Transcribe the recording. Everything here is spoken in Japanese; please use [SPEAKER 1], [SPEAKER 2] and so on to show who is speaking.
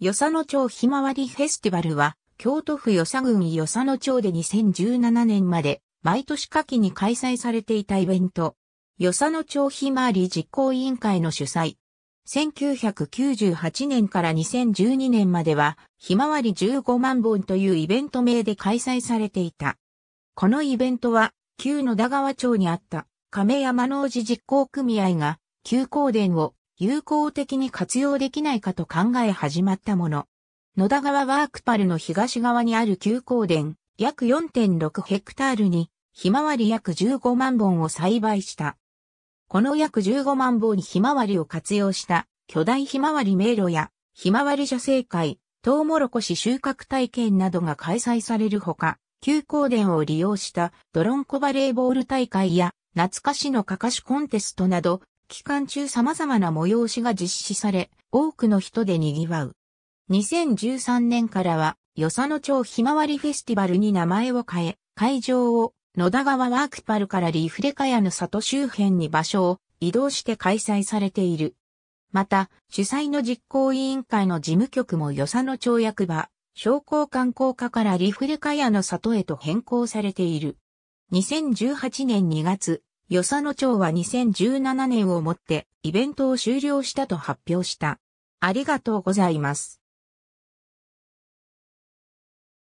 [SPEAKER 1] 与謝野町ひまわりフェスティバルは、京都府与謝郡与謝野町で2017年まで、毎年夏季に開催されていたイベント。与謝野町ひまわり実行委員会の主催。1998年から2012年までは、ひまわり15万本というイベント名で開催されていた。このイベントは、旧野田川町にあった、亀山農事実行組合が、旧光電を有効的に活用できないかと考え始まったもの。野田川ワークパルの東側にある急行田、約4.6ヘクタールに、ひまわり約15万本を栽培した。この約15万本にひまわりを活用した巨大ひまわり迷路やひまわり女性会、トウモロコシ収穫体験などが開催されるほか、急行田を利用したドロンコバレーボール大会や懐かしのかかしコンテストなど期間中様々な催しが実施され、多くの人で賑わう。2013年からは、与謝野町ひまわりフェスティバルに名前を変え、会場を野田川ワークパルからリフレカヤの里周辺に場所を移動して開催されている。また、主催の実行委員会の事務局も与謝野町役場、商工観光課からリフレカヤの里へと変更されている。2018年2月、与謝野町は2017年をもってイベントを終了したと発表した。ありがとうございま
[SPEAKER 2] す。